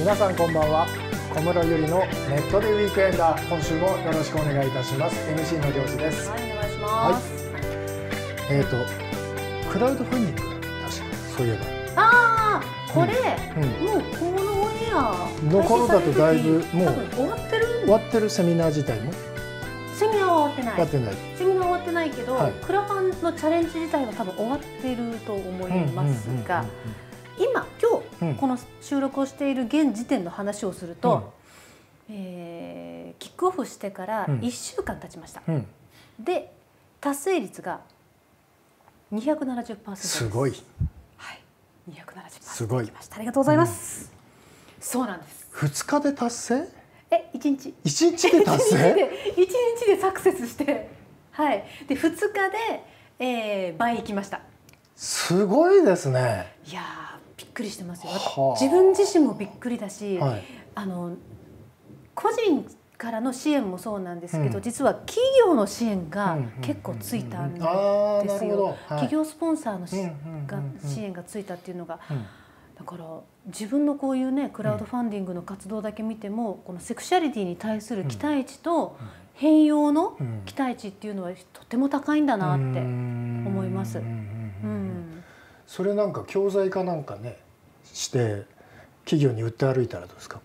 皆さんこんばんは小室ゆりのネットでウィークエンダー今週もよろしくお願いいたします MC の漁師ですはいお願いします、はい、えっ、ー、とクラウドファンディング確かにそういえばああこれ、うん、もうこのオンエアの頃だとだいぶもう終わってる終わってるセミナー自体もセミナーは終わってないセミナー終わってないけど、はい、クラファンのチャレンジ自体は多分終わってると思いますが、今今日この収録をしている現時点の話をすると、うん、えー、キックオフしてから1週間経ちました、うん、で達成率が270%ですすごい、はい、270%いきましたありがとうございます、うん、そうなんです2日で達成え1日1日で達成 1, 日 ?1 日でサクセスしてはいで2日で、えー、倍いきましたすごいですねいやびっくりしてますよ、自分自身もびっくりだし、はい、あの個人からの支援もそうなんですけど、うん、実は企業の支援が結構ついたんですよ、企業スポンサーの、うんうん、が支援がついたっていうのが、だから自分のこういうねクラウドファンディングの活動だけ見ても、このセクシャリティに対する期待値と変容の期待値っていうのはとても高いんだなって思います。それなんか教材かなんかねして企業に売って歩いたらどうですか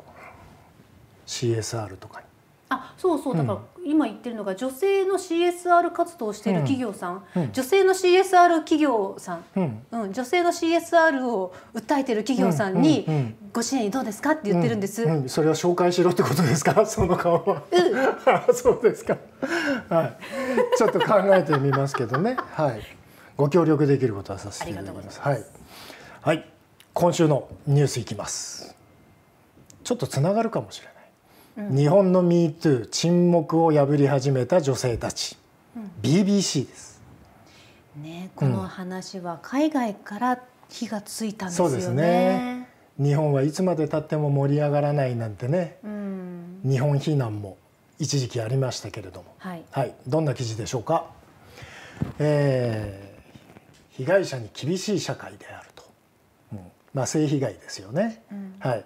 CSR とかに。あそうそうだから今言ってるのが女性の CSR 活動をしている企業さん、うんうん、女性の CSR 企業さん、うん、うん、女性の CSR を訴えている企業さんにご支援どうですかって言ってるんです、それは紹介しろってことですか その顔は、そうですか、はい、ちょっと考えてみますけどね、はい、ご協力できることはさせていただきます。はい、はい、今週のニュースいきます。ちょっとつながるかもしれない。うん、日本のミートゥー沈黙を破り始めた女性たち、うん、BBC です。ね、この話は海外から火がついたんですよね。そうですね日本はいつまでたっても盛り上がらないなんてね、うん、日本非難も一時期ありましたけれども、はい、はい、どんな記事でしょうか。えー被害者に厳しい社会であると、うんまあ、性被害ですよね、うん、はい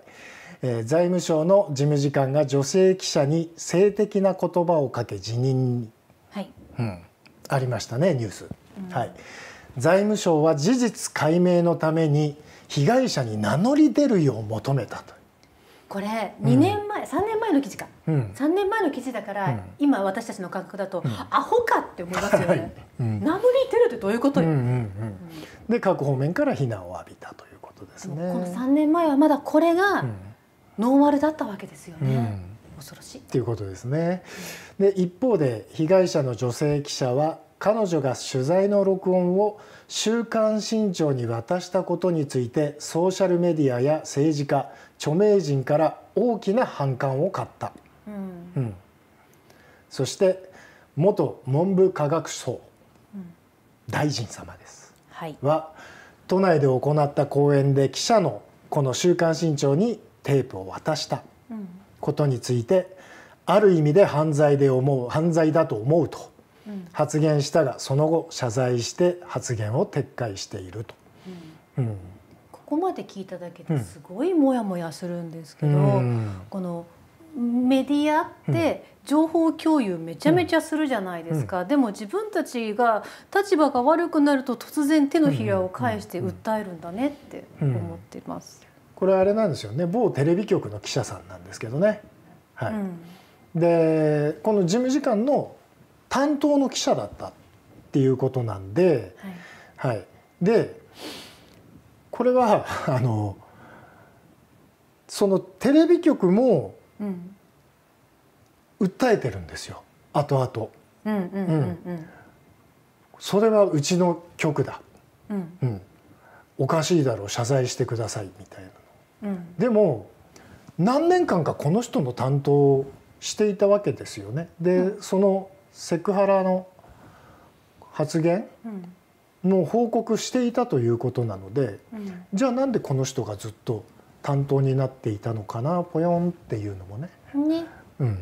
えー、財務省の事務次官が女性記者に性的な言葉をかけ辞任に、はいうん、ありましたねニュース、うん、はい、財務省は事実解明のために被害者に名乗り出るよう求めたとこれ2年3年前の記事か、うん、3年前の記事だから、うん、今私たちの感覚だと、うん、アホかって思いますよね、はいうん、名り出るってどういうことよ、うんうんうん、で各方面から非難を浴びたということですねこの3年前はまだこれがノーマルだったわけですよね、恐ろしいということですね、で一方で被害者の女性記者は彼女が取材の録音を「週刊新潮」に渡したことについてソーシャルメディアや政治家著名人から大きな反感を買った、うん、うん、そして元文部科学省、うん、大臣様です、はい、は都内で行った講演で記者のこの「週刊新潮」にテープを渡したことについて、うん、ある意味で犯罪で思う犯罪だと思うと。発言したがその後謝罪して発言を撤回していると。うん、うん、ここまで聞いただけですごいモヤモヤするんですけど、うん、このメディアって情報共有めちゃめちゃするじゃないですか、うん、でも自分たちが立場が悪くなると突然手のひらを返して訴えるんだねって思ってます、これあれなんですよね某テレビ局の記者さんなんですけどね。はいでこの事務次官の担当の記者だったっていうことなんで、はい、はい、でこれは あのそのテレビ局も訴えてるんですよ後々、うんうんうんうん。それはうちの局だ、うん、うん、おかしいだろう謝罪してくださいみたいな、うん、でも何年間かこの人の担当していたわけですよね。で、うん、そのセクハラの発言の報告していたということなので、うん、じゃあなんでこの人がずっと担当になっていたのかなぽよんっていうのもね。ねうん、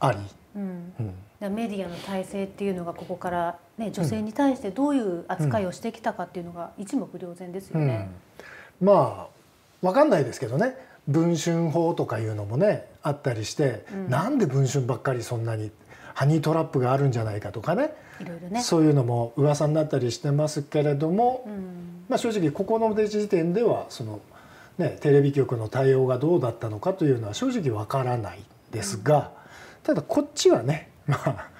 あり、うんうん、メディアの体制っていうのがここから、ね、女性に対してどういう扱いをしてきたかっていうのが一目瞭然ですよね。うん、まあわかんないですけどね文春法とかいうのもねあったりして、うん、なんで文春ばっかりそんなにハニートラップがあるんじゃないかとかねいろいろねそういうのも噂になったりしてますけれども、うん、まあ、正直ここの時点ではその、ね、テレビ局の対応がどうだったのかというのは正直わからないですが、うん、ただこっちはね、まあ、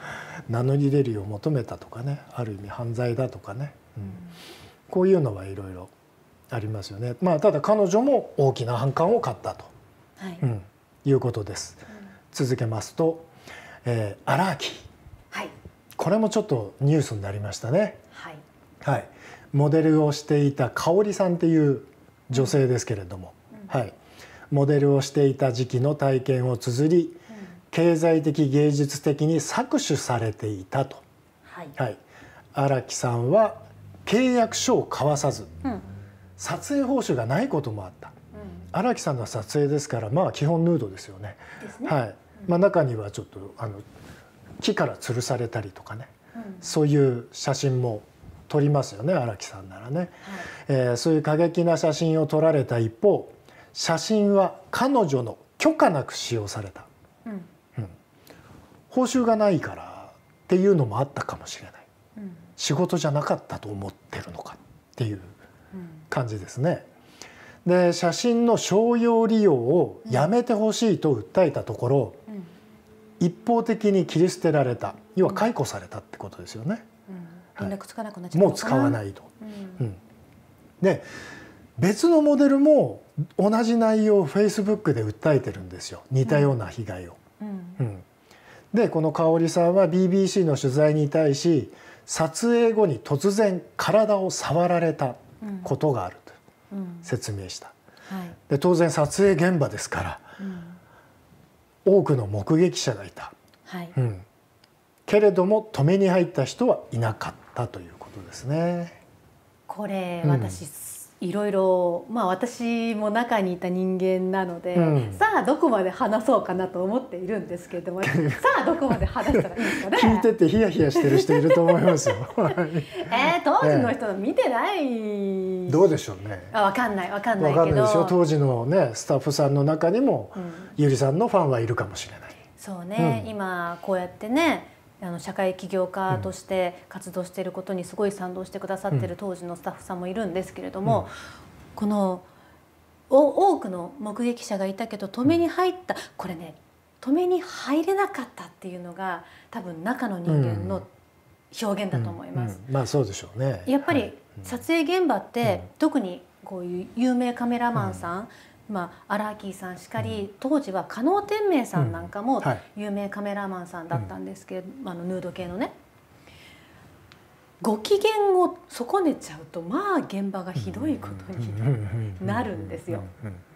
名乗り出るよう求めたとかねある意味犯罪だとかね、うん、こういうのはいろいろありますよね。まあ、ただ彼女も大きな反感を買ったと、はいうん、いうことです。続けますとえー、荒木、はい、これもちょっとニュースになりましたね。はい、はい、モデルをしていた香織さんっていう女性ですけれども、うん、はい、モデルをしていた時期の体験を綴り、うん、経済的芸術的に搾取されていたと。はい、はい、荒木さんは契約書を交わさず、うん、撮影報酬がないこともあった。荒木さんの撮影ですからまあ基本ヌードですよね。ですねはい。まあ、中にはちょっとあの木から吊るされたりとかね、そういう写真も撮りますよね荒木さんならね、はい、えー、そういう過激な写真を撮られた一方写真は彼女の許可なく使用された、うん、うん、報酬がないからっていうのもあったかもしれない、うん、仕事じゃなかったと思ってるのかっていう感じですね。で写真の商用利用をやめてほしいと訴えたところ、一方的に切り捨てられた要は解雇されたってことですよね。うん、連絡つかなくなっちゃった、もう使わないと。うん、うん、で別のモデルも同じ内容を f a c e b o o で訴えてるんですよ似たような被害を。うんでこの香織さんは BBC の取材に対し撮影後に突然体を触られたことがあると説明した。はい、で当然撮影現場ですから多くの目撃者がいた、はいうん、けれども止めに入った人はいなかったということですね。これ、うん、いろいろまあ私も中にいた人間なので、うん、さあどこまで話そうかなと思っているんですけれども さあどこまで話したらいいですかね聞いててヒヤヒヤしてる人いると思いますよ えー、当時の人の見てない、えー、どうでしょうねあわかんないわかんないけど分かんないですよ当時のねスタッフさんの中にも、うん、ゆりさんのファンはいるかもしれないそうね、うん、今こうやってねあの社会起業家として活動していることにすごい賛同してくださってる当時のスタッフさんもいるんですけれども、この多くの目撃者がいたけど止めに入ったこれね止めに入れなかったっていうのが多分中の人間の表現だと思います。うんうんうん、まあそうでしょうね。やっぱり撮影現場って、特にこういう有名カメラマンさんまあ、アラーキーさんしかり、当時は加納天明さんなんかも有名カメラマンさんだったんですけど、あのヌード系のねご機嫌を損ねちゃうとまあ現場がひどいことになるんですよ。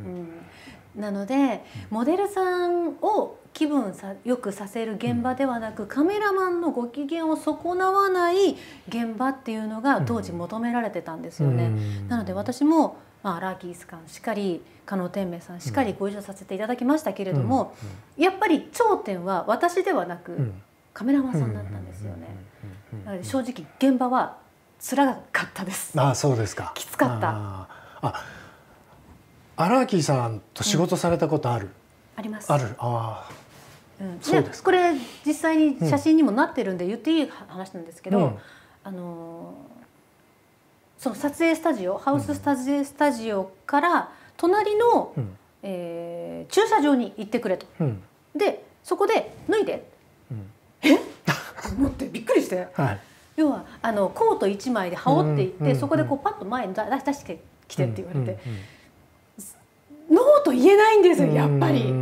うん、なのでモデルさんを気分さよくさせる現場ではなくカメラマンのご機嫌を損なわない現場っていうのが当時求められてたんですよね。なので私もまあ、ラーキースカンしかり加納天明さんしかりご一緒させていただきましたけれども、やっぱり頂点は私ではなく、カメラマンさんだったんですよね。正直現場は辛かったです。あそうですか。きつかった。あ、アラーキーさんと仕事されたことある？うん、あります。ある。ああ。うん、そうですこれ実際に写真にもなってるんで言っていい話なんですけど、うん、あのーその撮影スタジオハウススタジオスタジオから隣の、うん、えー、駐車場に行ってくれと、うん、でそこで脱いで、うん、えっ思ってびっくりして、はい、要はあのコート1枚で羽織っていって、うんうん、そこでこうパッと前に出してきてって言われて、うん、ノーと言えないんですよやっぱり。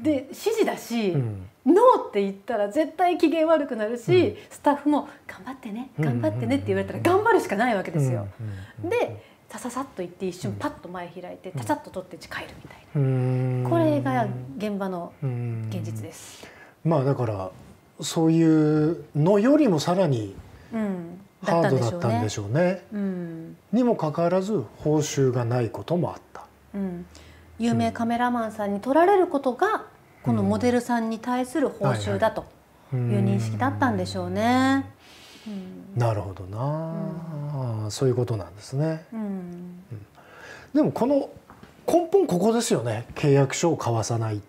で指示だし、うんノーって言ったら絶対機嫌悪くなるし、うん、スタッフも「頑張ってね頑張ってね」って言われたら頑張るしかないわけですよ。でさささっと行って一瞬パッと前開いて、ゃちゃっと取って帰るみたいなこれが現場の現実です。まあだからそういうのよりもさらにハードだったんでしょうね。うん、にもかかわらず報酬がないこともあった。うん、有名カメラマンさんに取られることがこのモデルさんに対する報酬だという認識だったんでしょうね。なるほどな、うん、そういうことなんですね。うん、でもこの根本ここですよね契約書を交わさない。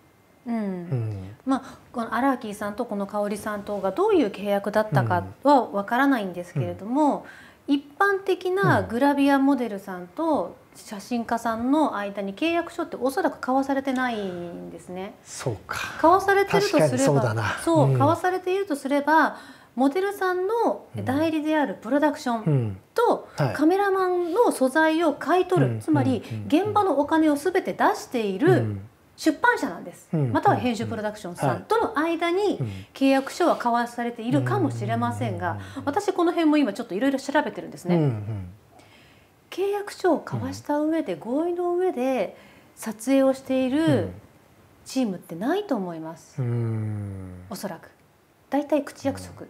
うん、うんまあ、この荒木さんとこの香織さんとがどういう契約だったかはわからないんですけれども、うん、一般的なグラビアモデルさんと写真家さんの間に契約書っておそらく交わされてないんですね。そうか交わされてるとすればそう、うん、交わされているとすればモデルさんの代理であるプロダクションとカメラマンの素材を買い取る、つまり現場のお金を全て出している出版社なんです、または編集プロダクションさんとの間に契約書は交わされているかもしれませんが私この辺も今ちょっといろいろ調べてるんですね。契約書を交わした上で、合意の上で撮影をしているチームってないと思います、うん、おそらく。大体口約束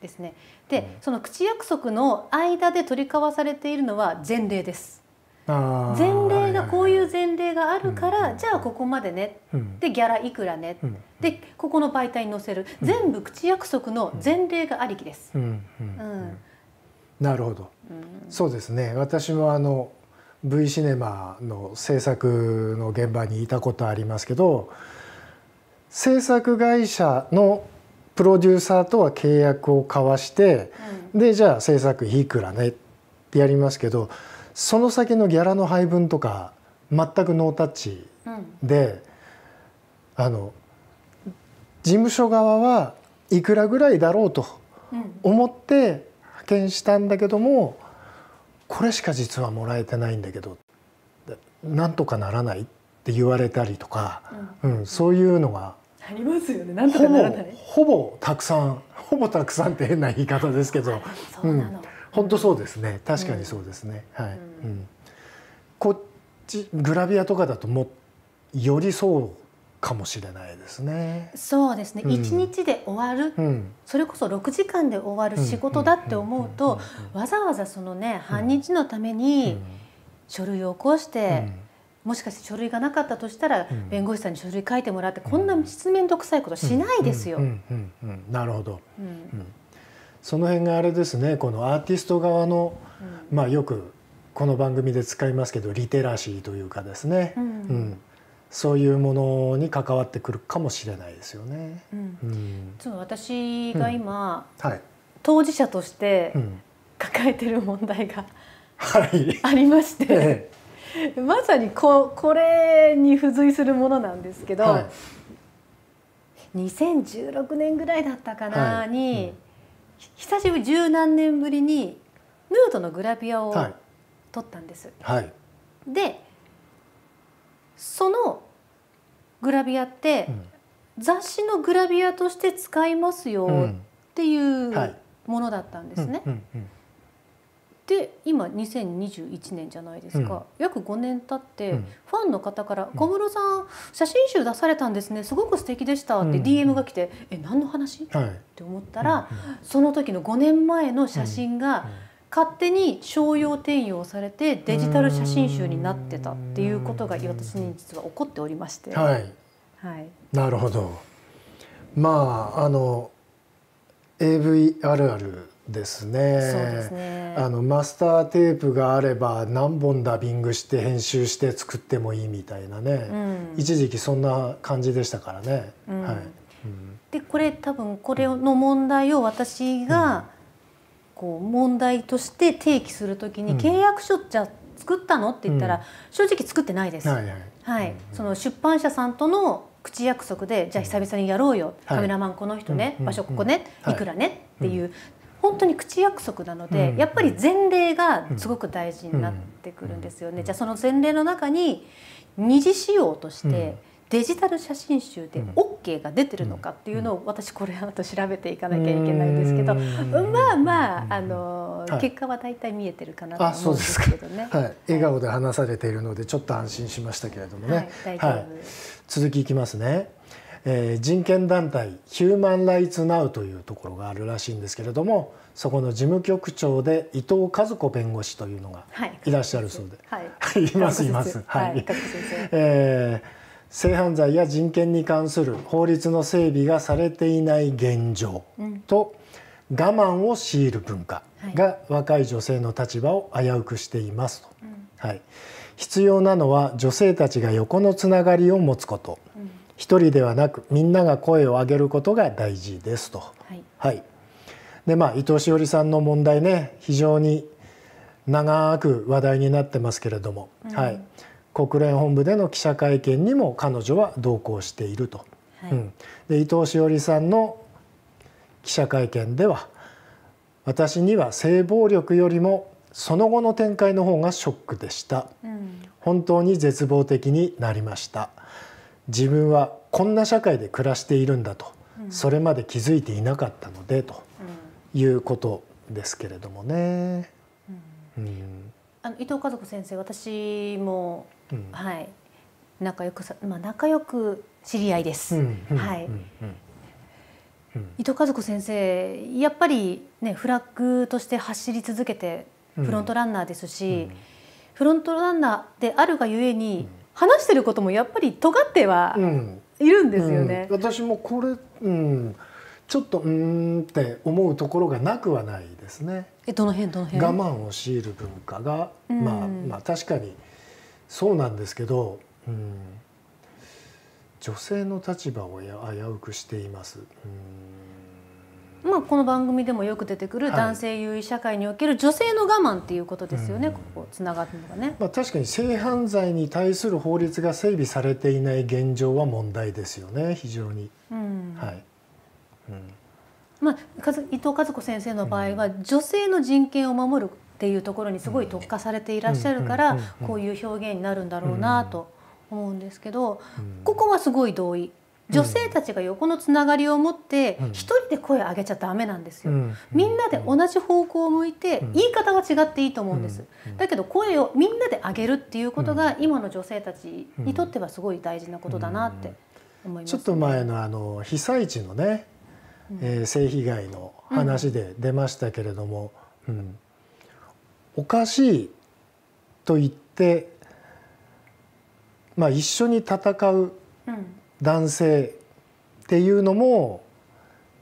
ですね、うん、でその口約束の間で取り交わされているのは前例です。前例がこういう前例があるから、じゃあここまでね、でギャラいくらね、でここの媒体に載せる、全部口約束の前例がありきです。うんなるほど、うん、そうですね私もあの V シネマの制作の現場にいたことありますけど制作会社のプロデューサーとは契約を交わして、うん、でじゃあ制作いくらねってやりますけどその先のギャラの配分とか全くノータッチで、うん、あの事務所側はいくらぐらいだろうと思って派遣したんだけどもこれしか実はもらえてないんだけどなんとかならないって言われたりとか、うん、うん、そういうのがありますよねなんとかならないほぼたくさんほぼたくさんって変な言い方ですけどそうなの、うん、本当そうですね確かにそうですね、うん、はい、うん、こっちグラビアとかだともよりそうかもしれないですね。そうですね。一、うん、日で終わる、うん、それこそ六時間で終わる仕事だって思うと、わざわざそのね半日のために書類を起こして、うん、もしかして書類がなかったとしたら、弁護士さんに書類書いてもらって、こんな質面倒くさいことしないですよ。なるほど。その辺があれですね。このアーティスト側の、まあよくこの番組で使いますけどリテラシーというかですね。うんそういうものに関わってくるかもしれないですよね。うんうん、私が今、うんはい、当事者として抱えている問題が、はい、ありまして、ええ、まさにここれに付随するものなんですけど、はい、2016年ぐらいだったかなに、はいうん、久しぶり十何年ぶりにヌードのグラビアを撮ったんです。はい、でそのグラビアって、雑誌のグラビアとして使いますよっていうものだったんですね。で今2021年じゃないですか、うん、約5年経って、ファンの方から「小室さん写真集出されたんですねすごく素敵でした」って DM が来て「え何の話?」って思ったら、その時の5年前の写真が、うん勝手に商用転用されてデジタル写真集になってたっていうことが私に実は起こっておりまして、はい、はい、なるほどまああの AV あるあるですねそうですねあのマスターテープがあれば何本ダビングして編集して作ってもいいみたいなね、うん、一時期そんな感じでしたからね。うん、はい、うん、でこれ多分これの問題を私が、こう問題として提起するときに、契約書じゃ作ったのって言ったら、正直作ってないです。はい、はいその出版社さんとの口約束でじゃあ久々にやろうよ、カメラマンこの人ね、場所ここね、い、くらねっていう、本当に口約束なので、やっぱり前例がすごく大事になってくるんですよね。じゃあその前例の中に二次使用として、デジタル写真集で OK が出てるのかっていうのを私これあと調べていかなきゃいけないんですけどまあまああの、結果は大体見えてるかなと思うんですけどね、はい、笑顔で話されているのでちょっと安心しましたけれどもね、はい、はい、続きいきますね。えー、人権団体ヒューマン・ライツ・ナウというところがあるらしいんですけれどもそこの事務局長で伊藤和子弁護士というのがいらっしゃるそうで、はい、いますいます。はい、はい、え性犯罪や人権に関する法律の整備がされていない現状と、うん、我慢を強いる文化が若い女性の立場を危うくしていますと、うん、はい、必要なのは女性たちが横のつながりを持つこと、うん、一人ではなくみんなが声を上げることが大事ですと。はい、はい、でまあ、伊藤詩織さんの問題ね非常に長く話題になってますけれども、はい、国連本部での記者会見にも彼女は同行していると、はい、うん、で伊藤詩織さんの記者会見では私には性暴力よりもその後の展開の方がショックでした、うん、本当に絶望的になりました自分はこんな社会で暮らしているんだと、うん、それまで気づいていなかったのでということですけれどもね。うん、あの伊藤和子先生私もうん、はい、仲良くさ、まあ、仲良く知り合いです。はい、伊藤和子先生やっぱりねフラッグとして走り続けてフロントランナーですし、フロントランナーであるがゆえに、話してることもやっぱり尖ってはいるんですよね。私もこれ、うん、ちょっとうんって思うところがなくはないですね。えどの辺どの辺我慢を強いる文化が、まあまあ確かに。そうなんですけど、うん、女性の立場を危うくしています。うん、まあ、この番組でもよく出てくる男性優位社会における女性の我慢っていうことですよね、はい、ここつながるのがね、まあ、確かに性犯罪に対する法律が整備されていない現状は問題ですよね非常に、うん、はい、うんまあ、伊藤和子先生の場合は、女性の人権を守るっていうところにすごい特化されていらっしゃるからこういう表現になるんだろうなと思うんですけどここはすごい同意。女性たちが横のつながりを持って一人で声を上げちゃダメなんですよ、みんなで同じ方向を向いて言い方が違っていいと思うんです、だけど声をみんなで上げるっていうことが今の女性たちにとってはすごい大事なことだなって思います、ね、ちょっと前のあの被災地のね、えー、性被害の話で出ましたけれども、うん、おかしいと言って、まあ、一緒に戦う男性っていうのも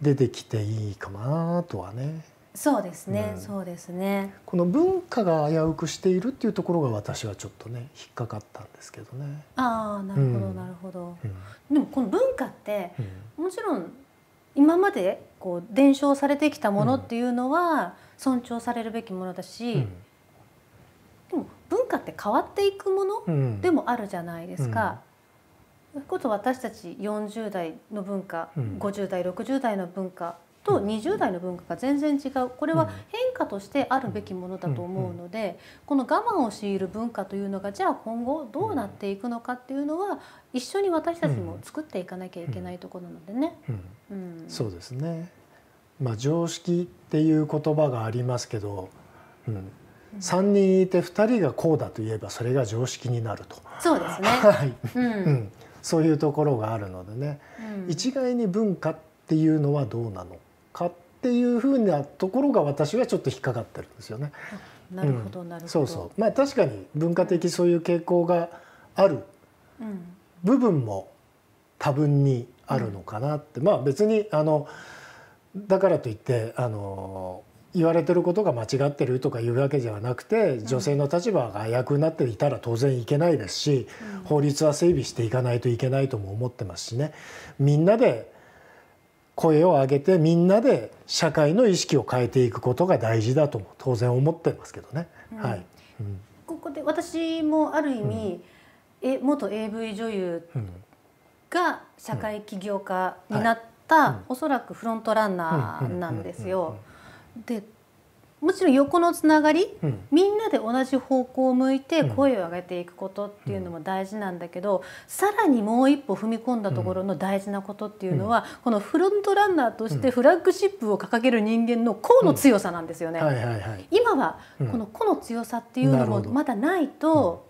出てきていいかなとはね。そうですね、うん、そうですね。この文化が危うくしているっていうところが私はちょっとね引っかかったんですけどね。ああ、なるほど、なるほど、うんでもこの文化って、もちろん今までこう伝承されてきたものっていうのは、尊重されるべきものだし、うん、でも文化って変わっていくものでもあるじゃないですか。それこそ私たち40代の文化、うん、50代60代の文化と20代の文化が全然違うこれは変化としてあるべきものだと思うのでこの我慢を強いる文化というのがじゃあ今後どうなっていくのかっていうのは一緒に私たちも作っていかなきゃいけないところなのでね。うん、そうですねまあ、常識っていう言葉がありますけど、うん、3人いて2人がこうだと言えばそれが常識になるとそうですね、はいうん、うん、そういうところがあるのでね、うん、一概に文化っていうのはどうなのかっていうふうなところが私はちょっと引っかかってるんですよね。なるほどなるほど、そうそうまあ確かに文化的そういう傾向がある部分も多分にあるのかなって、まあ別にあの。だからといってあの言われてることが間違ってるとかいうわけではなくて女性の立場が危うくなっていたら当然いけないですし、法律は整備していかないといけないとも思ってますしねみんなで声を上げてみんなで社会の意識を変えていくことが大事だとも当然思ってますけどね。はいうん、ここで私もある意味、え元 AV 女優が社会起業家になっ、おそらくフロントランナーなんですよ。でもちろん横のつながり、うん、みんなで同じ方向を向いて声を上げていくことっていうのも大事なんだけど、うん、さらにもう一歩踏み込んだところの大事なことっていうのは、うん、このフロントランナーとしてフラッグシップを掲げる人間の個の強さなんですよね。今はこの個の強さっていうのもまだないと、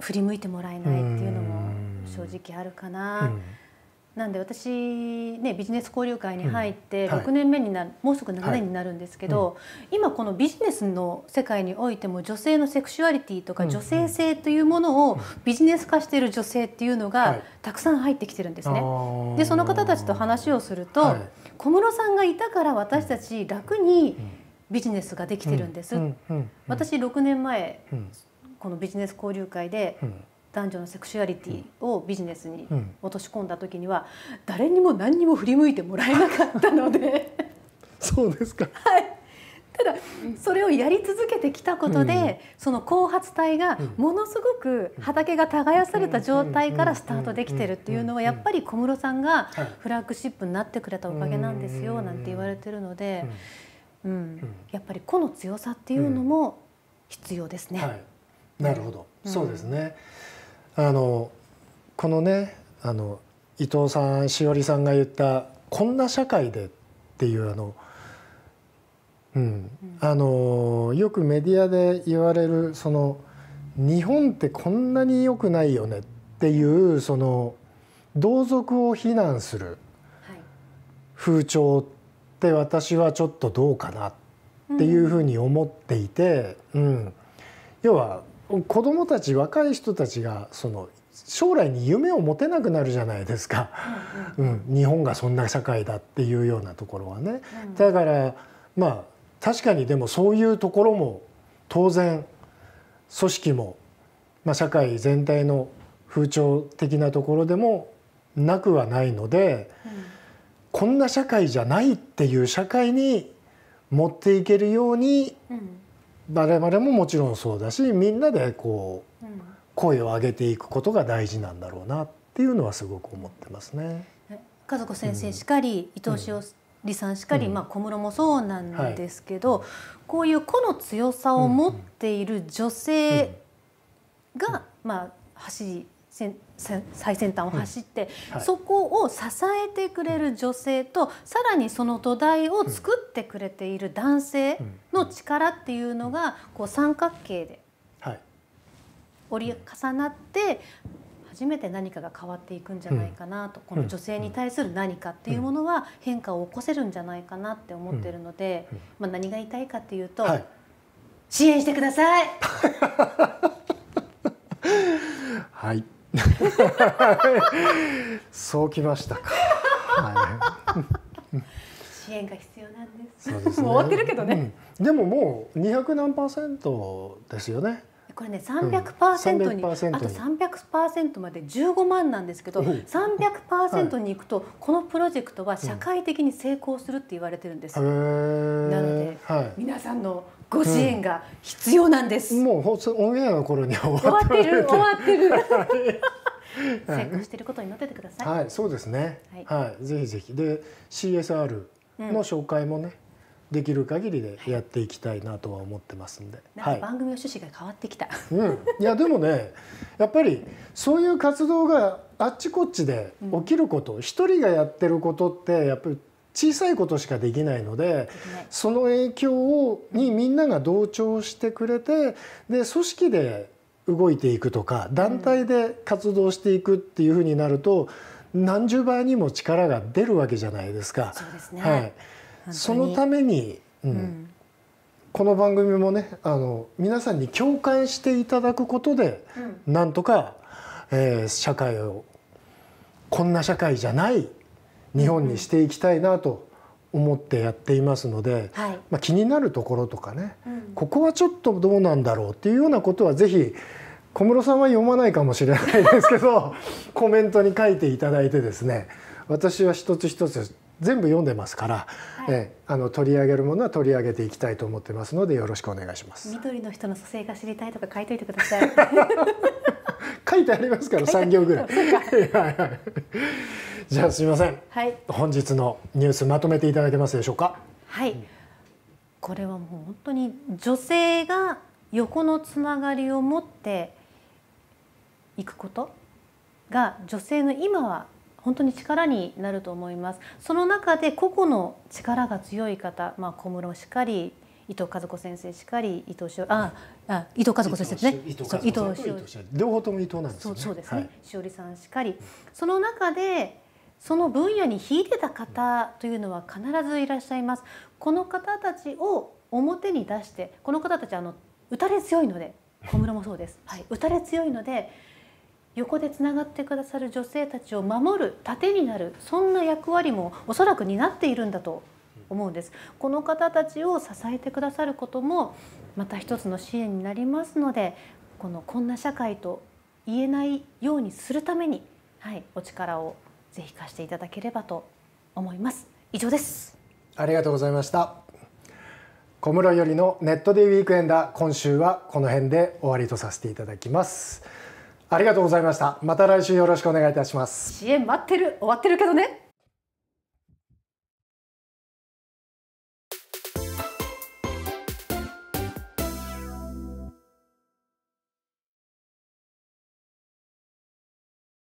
振り向いてもらえないっていうのも正直あるかな。なんで私、ね、ビジネス交流会に入って6年目になる、もうすぐ7年になるんですけど、今このビジネスの世界においても女性のセクシュアリティとか女性性というものをビジネス化している女性っていうのがたくさん入ってきてるんですね。でその方たちと話をすると、小室さんがいたから私たち楽にビジネスができてるんです。私6年前、このビジネス交流会で、男女のセクシュアリティをビジネスに落とし込んだ時には誰にも何にも振り向いてもらえなかったので そうですか、はい、ただそれをやり続けてきたことで、その後発体がものすごく畑が耕された状態からスタートできてるっていうのはやっぱり小室さんがフラッグシップになってくれたおかげなんですよなんて言われてるので、うん、やっぱり個の強さっていうのも必要ですね。なるほど、そうですね。あのこのねあの伊藤さんしおりさんが言った「こんな社会で」っていうあの、うん、あのよくメディアで言われるその日本ってこんなに良くないよねっていうその同族を非難する風潮って私はちょっとどうかなっていうふうに思っていて、うん、要は子どもたち若い人たちがその将来に夢を持てなくなるじゃないですか、うん、うん、日本がそんな社会だっていうようなところはね。うん、だからまあ確かにでもそういうところも当然組織も、まあ、社会全体の風潮的なところでもなくはないので、うん、こんな社会じゃないっていう社会に持っていけるように、うん我々ももちろんそうだしみんなでこう、声を上げていくことが大事なんだろうなっていうのはすごく思ってますね。家族先生しかり、うん、伊藤潮理さんしかり、うん、まあ、小室もそうなんですけど、はい、こういう子の強さを持っている女性が、まあ、走り最先端を走って、はい、そこを支えてくれる女性とさらにその土台を作ってくれている男性の力っていうのがこう三角形で折り重なって初めて何かが変わっていくんじゃないかなと、この女性に対する何かっていうものは変化を起こせるんじゃないかなって思ってるので、まあ、何が言いたいかっていうと、はい、支援してください はいそうきましたか。はい、支援が必要なんです。うです、ね、もう終わってるけどね。うん、でももう二百何パーセントですよね。これね300%に、うん、300%にあとセントまで十五万なんですけど、三百パーセントに行くと、はい、このプロジェクトは社会的に成功するって言われてるんです。うん、なので、はい、皆さんのご支援が必要なんです。うん、もうオンエアの頃に終わってる終わってる。成功していることになっててください。はい、そうですね。はい、はい、ぜひぜひで CSR の紹介もね、うん、できる限りでやっていきたいなとは思ってますんで。はい、番組の趣旨が変わってきた。うん、いやでもね、やっぱりそういう活動があっちこっちで起きること、一、うん、人がやってることってやっぱり小さいことしかできないのでその影響をにみんなが同調してくれてで組織で動いていくとか団体で活動していくっていうふうになると何十倍にも力が出るわけじゃないですか。そ、ね、はい、そのために、うん、うん、この番組もねあの皆さんに共感していただくことで、うん、なんとか、えー、社会をこんな社会じゃない日本にしていきたいなと思ってやっていますので、まあ、気になるところとかね、うん、ここはちょっとどうなんだろうっていうようなことは是非小室さんは読まないかもしれないですけど コメントに書いていただいてですね私は一つ一つ全部読んでますから、はい、えあの取り上げるものは取り上げていきたいと思ってますのでよろしくお願いします。緑の人の蘇生が知りたいとか書いといてください。書いてありますから3 行ぐらい。じゃあすみません、はい、本日のニュースまとめていただけますでしょうか。はい、これはもう本当に女性が横のつながりを持っていくことが女性の今は本当に力になると思います。その中で個々の力が強い方、まあ小室しかり伊藤和子先生しかり伊藤しおああ伊藤和子先生ね伊藤伊藤両方とも伊藤なんですねそうそうですね、はい、しおりさんしかりその中でその分野に秀でた方というのは必ずいらっしゃいます。この方たちを表に出してこの方たちあの打たれ強いので小室もそうです、はい、打たれ強いので横でつながってくださる女性たちを守る盾になるそんな役割もおそらく担っているんだと思うんですこの方たちを支えてくださることもまた一つの支援になりますのでこのこんな社会と言えないようにするために、はい、お力をぜひ貸していただければと思います以上ですありがとうございました小室よりのネットでウィークエンダー今週はこの辺で終わりとさせていただきますありがとうございましたまた来週よろしくお願いいたします支援待ってる終わってるけどね